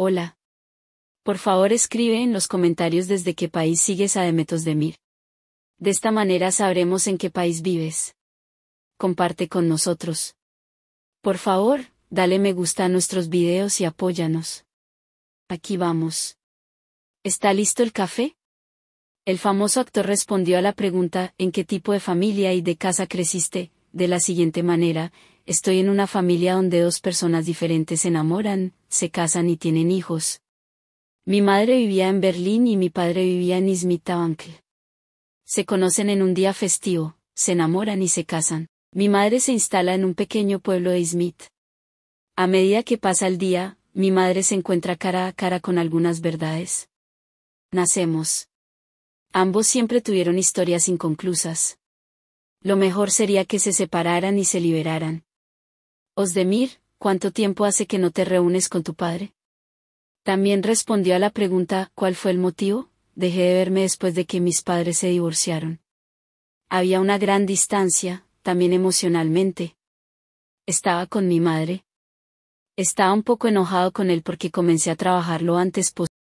Hola. Por favor escribe en los comentarios desde qué país sigues a de Mir. De esta manera sabremos en qué país vives. Comparte con nosotros. Por favor, dale me gusta a nuestros videos y apóyanos. Aquí vamos. ¿Está listo el café? El famoso actor respondió a la pregunta ¿en qué tipo de familia y de casa creciste? de la siguiente manera, estoy en una familia donde dos personas diferentes se enamoran, se casan y tienen hijos. Mi madre vivía en Berlín y mi padre vivía en Bankle. Se conocen en un día festivo, se enamoran y se casan. Mi madre se instala en un pequeño pueblo de Izmit. A medida que pasa el día, mi madre se encuentra cara a cara con algunas verdades. Nacemos. Ambos siempre tuvieron historias inconclusas. Lo mejor sería que se separaran y se liberaran. Osdemir, ¿cuánto tiempo hace que no te reúnes con tu padre? También respondió a la pregunta, ¿cuál fue el motivo? Dejé de verme después de que mis padres se divorciaron. Había una gran distancia, también emocionalmente. Estaba con mi madre. Estaba un poco enojado con él porque comencé a trabajar antes posible.